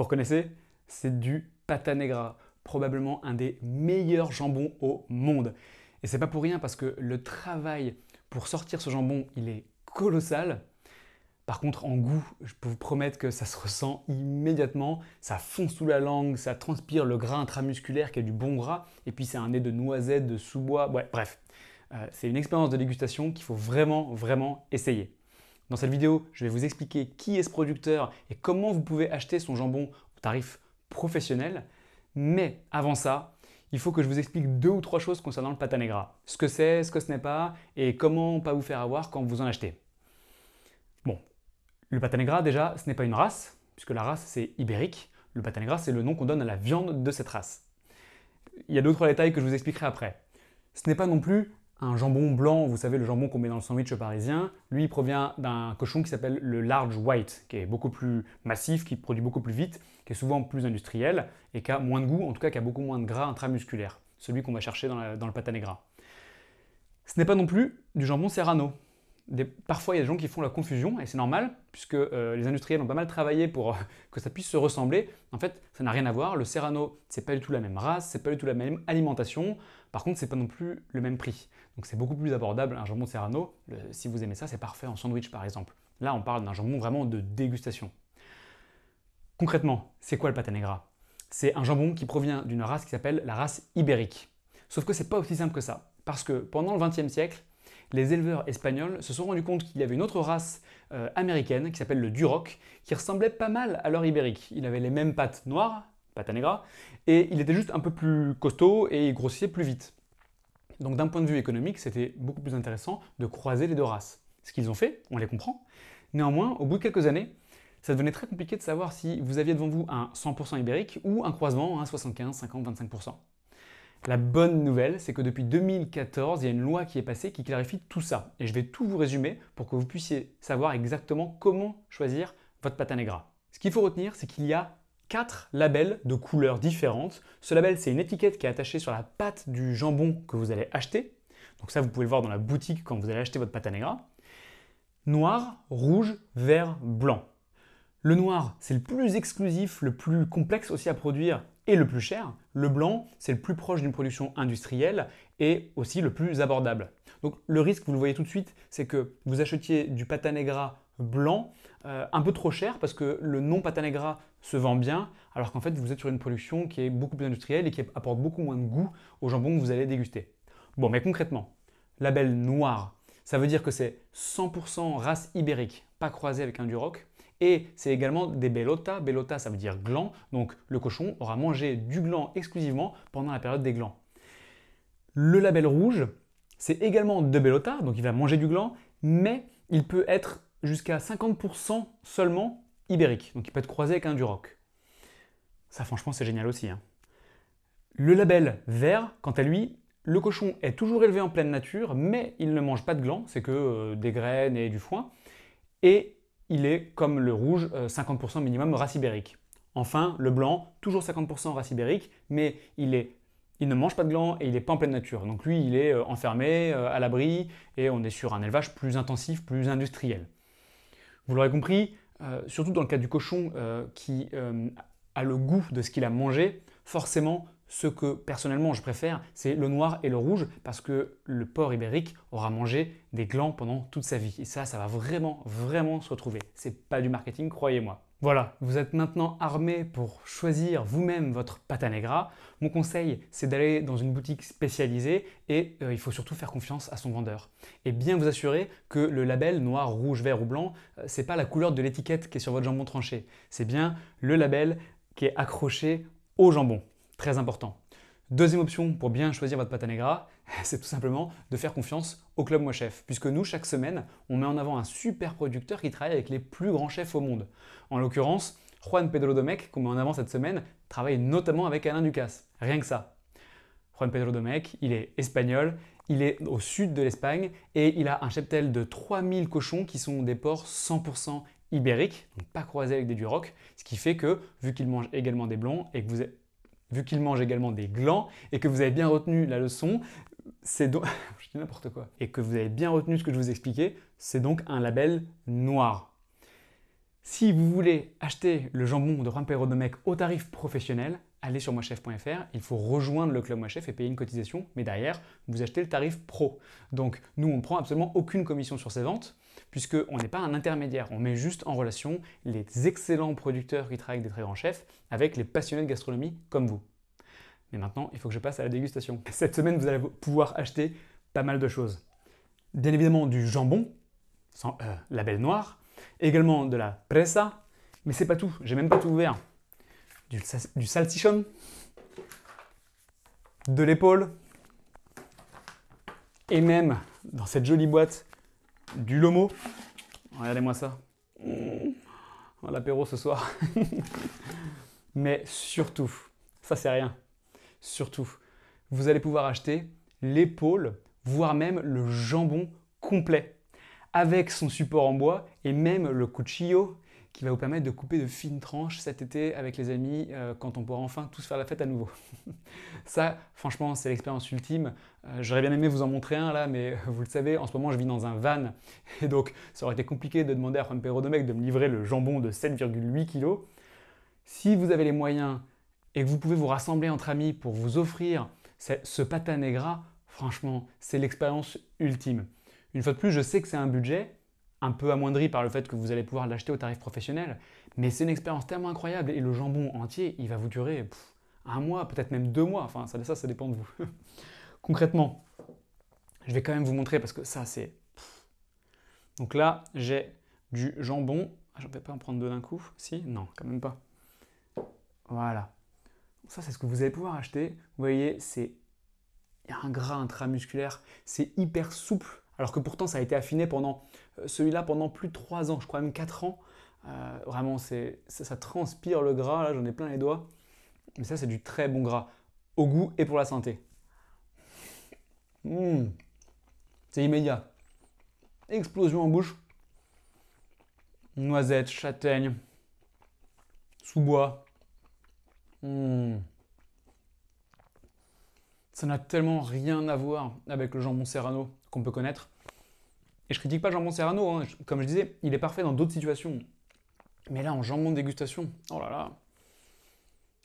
Vous reconnaissez C'est du patanegra, probablement un des meilleurs jambons au monde. Et c'est pas pour rien parce que le travail pour sortir ce jambon, il est colossal. Par contre, en goût, je peux vous promettre que ça se ressent immédiatement. Ça fonce sous la langue, ça transpire le gras intramusculaire qui est du bon gras. Et puis, c'est un nez de noisette, de sous-bois. bref, euh, c'est une expérience de dégustation qu'il faut vraiment, vraiment essayer. Dans cette vidéo, je vais vous expliquer qui est ce producteur et comment vous pouvez acheter son jambon au tarif professionnel. Mais avant ça, il faut que je vous explique deux ou trois choses concernant le patanegra. Ce que c'est, ce que ce n'est pas, et comment pas vous faire avoir quand vous en achetez. Bon, le patanegra déjà, ce n'est pas une race, puisque la race c'est ibérique. Le patanegra c'est le nom qu'on donne à la viande de cette race. Il y a d'autres détails que je vous expliquerai après. Ce n'est pas non plus un jambon blanc, vous savez, le jambon qu'on met dans le sandwich parisien, lui, il provient d'un cochon qui s'appelle le large white, qui est beaucoup plus massif, qui produit beaucoup plus vite, qui est souvent plus industriel et qui a moins de goût, en tout cas qui a beaucoup moins de gras intramusculaire, celui qu'on va chercher dans, le patanegra. Ce n'est pas non plus du jambon serrano parfois, il y a des gens qui font la confusion, et c'est normal, puisque euh, les industriels ont pas mal travaillé pour euh, que ça puisse se ressembler. En fait, ça n'a rien à voir. Le Serrano, c'est pas du tout la même race, c'est pas du tout la même alimentation. Par contre, c'est pas non plus le même prix. Donc, c'est beaucoup plus abordable un jambon Serrano. si vous aimez ça, c'est parfait en sandwich, par exemple. Là, on parle d'un jambon vraiment de dégustation. Concrètement, c'est quoi le patanegra C'est un jambon qui provient d'une race qui s'appelle la race ibérique. Sauf que c'est pas aussi simple que ça, parce que pendant le XXe siècle, les éleveurs espagnols se sont rendus compte qu'il y avait une autre race euh, américaine qui s'appelle le Duroc, qui ressemblait pas mal à leur ibérique. Il avait les mêmes pattes noires, pattes à et il était juste un peu plus costaud et il grossissait plus vite. Donc d'un point de vue économique, c'était beaucoup plus intéressant de croiser les deux races. Ce qu'ils ont fait, on les comprend. Néanmoins, au bout de quelques années, ça devenait très compliqué de savoir si vous aviez devant vous un 100% ibérique ou un croisement à 75, 50, 25%. La bonne nouvelle, c'est que depuis 2014, il y a une loi qui est passée qui clarifie tout ça. Et je vais tout vous résumer pour que vous puissiez savoir exactement comment choisir votre pâte à Ce qu'il faut retenir, c'est qu'il y a quatre labels de couleurs différentes. Ce label, c'est une étiquette qui est attachée sur la pâte du jambon que vous allez acheter. Donc ça, vous pouvez le voir dans la boutique quand vous allez acheter votre pâte Noir, rouge, vert, blanc. Le noir, c'est le plus exclusif, le plus complexe aussi à produire et le plus cher. Le blanc, c'est le plus proche d'une production industrielle et aussi le plus abordable. Donc le risque, vous le voyez tout de suite, c'est que vous achetiez du patanegra blanc euh, un peu trop cher parce que le non patanegra se vend bien, alors qu'en fait vous êtes sur une production qui est beaucoup plus industrielle et qui apporte beaucoup moins de goût au jambon que vous allez déguster. Bon, mais concrètement, label noir, ça veut dire que c'est 100% race ibérique, pas croisé avec un duroc. Et c'est également des bellota, Bellota, ça veut dire gland. Donc le cochon aura mangé du gland exclusivement pendant la période des glands. Le label rouge, c'est également de bellota, donc il va manger du gland, mais il peut être jusqu'à 50% seulement ibérique. Donc il peut être croisé avec un duroc. Ça, franchement, c'est génial aussi. Hein. Le label vert, quant à lui, le cochon est toujours élevé en pleine nature, mais il ne mange pas de gland, c'est que euh, des graines et du foin. Et il est, comme le rouge, 50% euh, minimum race ibérique. Enfin, le blanc, toujours 50% race ibérique, mais il, ne mange pas de gland et il n'est pas en pleine nature. Donc lui, il est euh, enfermé, euh, à l'abri, et on est sur un élevage plus intensif, plus industriel. Vous l'aurez compris, surtout dans le cas du cochon qui a le goût de ce qu'il a mangé, forcément, ce que personnellement je préfère, c'est le noir et le rouge parce que le porc ibérique aura mangé des glands pendant toute sa vie. Et ça, ça va vraiment, vraiment se retrouver. C'est pas du marketing, croyez-moi. Voilà, vous êtes maintenant armé pour choisir vous-même votre pâte negra. Mon conseil, c'est d'aller dans une boutique spécialisée et euh, il faut surtout faire confiance à son vendeur. Et bien vous assurer que le label noir, rouge, vert ou blanc, euh, c'est pas la couleur de l'étiquette qui est sur votre jambon tranché. C'est bien le label qui est accroché au jambon. Très important. Deuxième option pour bien choisir votre pâte c'est tout simplement de faire confiance au club Moi Chef, puisque nous, chaque semaine, on met en avant un super producteur qui travaille avec les plus grands chefs au monde. En l'occurrence, Juan Pedro Domecq, qu'on met en avant cette semaine, travaille notamment avec Alain Ducasse. Rien que ça. Juan Pedro Domecq, il est espagnol, il est au sud de l'Espagne et il a un cheptel de 3000 cochons qui sont des porcs 100% ibériques, donc pas croisés avec des durocs, ce qui fait que, vu qu'il mange également des blonds et que vous êtes vu qu'il mange également des glands, et que vous avez bien retenu la leçon, c'est donc... je dis n'importe quoi. Et que vous avez bien retenu ce que je vous expliquais, c'est donc un label noir. Si vous voulez acheter le jambon de Rampero de Mec au tarif professionnel, allez sur moichef.fr, il faut rejoindre le club Moichef et payer une cotisation, mais derrière, vous achetez le tarif pro. Donc nous, on ne prend absolument aucune commission sur ces ventes, puisqu'on n'est pas un intermédiaire, on met juste en relation les excellents producteurs qui travaillent avec des très grands chefs avec les passionnés de gastronomie comme vous. Mais maintenant, il faut que je passe à la dégustation. Cette semaine, vous allez pouvoir acheter pas mal de choses. Bien évidemment du jambon, sans la euh, label noir, également de la pressa, mais c'est pas tout, j'ai même pas tout ouvert. Du, du de l'épaule, et même dans cette jolie boîte du lomo. Regardez-moi ça. L'apéro mm. ce soir. Mais surtout, ça c'est rien. Surtout, vous allez pouvoir acheter l'épaule, voire même le jambon complet, avec son support en bois et même le cuchillo qui va vous permettre de couper de fines tranches cet été avec les amis euh, quand on pourra enfin tous faire la fête à nouveau. ça, franchement, c'est l'expérience ultime. Euh, j'aurais bien aimé vous en montrer un là, mais euh, vous le savez, en ce moment, je vis dans un van. Et donc, ça aurait été compliqué de demander à Juan Pedro de me livrer le jambon de 7,8 kg. Si vous avez les moyens et que vous pouvez vous rassembler entre amis pour vous offrir ce pata negra, franchement, c'est l'expérience ultime. Une fois de plus, je sais que c'est un budget, un peu amoindri par le fait que vous allez pouvoir l'acheter au tarif professionnel, mais c'est une expérience tellement incroyable et le jambon entier, il va vous durer un mois, peut-être même deux mois, enfin ça, ça, dépend de vous. Concrètement, je vais quand même vous montrer parce que ça c'est... Donc là, j'ai du jambon, ah, Je ne vais pas en prendre deux d'un coup, si Non, quand même pas. Voilà. Ça c'est ce que vous allez pouvoir acheter. Vous voyez, c'est... Il y a un gras intramusculaire, c'est hyper souple alors que pourtant ça a été affiné pendant euh, celui-là pendant plus de 3 ans, je crois même 4 ans. Euh, vraiment, ça, transpire le gras, là j'en ai plein les doigts. Mais ça c'est du très bon gras, au goût et pour la santé. Mmh. C'est immédiat. Explosion en bouche. Noisette, châtaigne, sous-bois. Mmh. Ça n'a tellement rien à voir avec le jambon serrano qu'on peut connaître. Et je critique pas Jambon Serrano, hein. comme je disais, il est parfait dans d'autres situations. Mais là, en jambon de dégustation, oh là là,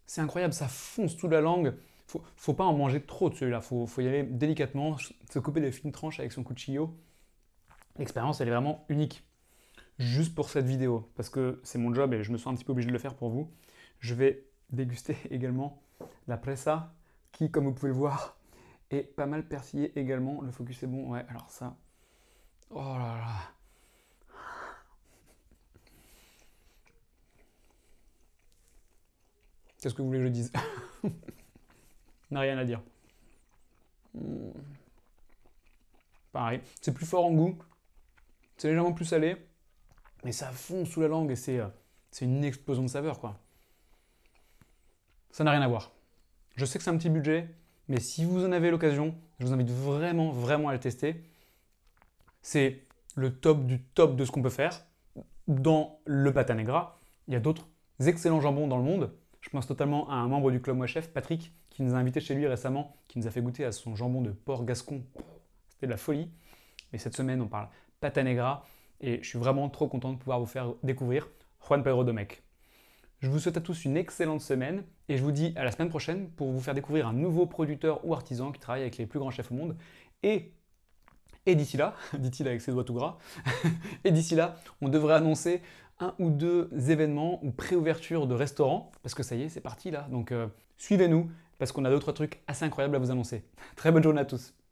c'est incroyable, ça fonce toute la langue. Faut, faut pas en manger trop de celui-là, faut, faut y aller délicatement, se couper des fines tranches avec son cuchillo. L'expérience, elle est vraiment unique. Juste pour cette vidéo, parce que c'est mon job et je me sens un petit peu obligé de le faire pour vous, je vais déguster également la pressa, qui, comme vous pouvez le voir, et pas mal persillé également. Le focus est bon, ouais, alors ça. Oh là là. Qu'est-ce que vous voulez que je dise N'a rien à dire. Hmm. Pareil, c'est plus fort en goût, c'est légèrement plus salé, mais ça fond sous la langue et euh, c'est une explosion de saveur quoi. Ça n'a rien à voir. Je sais que c'est un petit budget, mais si vous en avez l'occasion, je vous invite vraiment, vraiment à le tester. C'est le top du top de ce qu'on peut faire dans le Pata Il y a d'autres excellents jambons dans le monde. Je pense totalement à un membre du club Moi Chef, Patrick, qui nous a invités chez lui récemment, qui nous a fait goûter à son jambon de porc gascon. C'était de la folie. Mais cette semaine, on parle Pata Negra. Et je suis vraiment trop content de pouvoir vous faire découvrir Juan Pedro Domecq. Je vous souhaite à tous une excellente semaine et je vous dis à la semaine prochaine pour vous faire découvrir un nouveau producteur ou artisan qui travaille avec les plus grands chefs au monde. Et, et d'ici là, dit-il avec ses doigts tout gras, et d'ici là, on devrait annoncer un ou deux événements ou préouverture de restaurants parce que ça y est, c'est parti là. Donc euh, suivez-nous parce qu'on a d'autres trucs assez incroyables à vous annoncer. Très bonne journée à tous.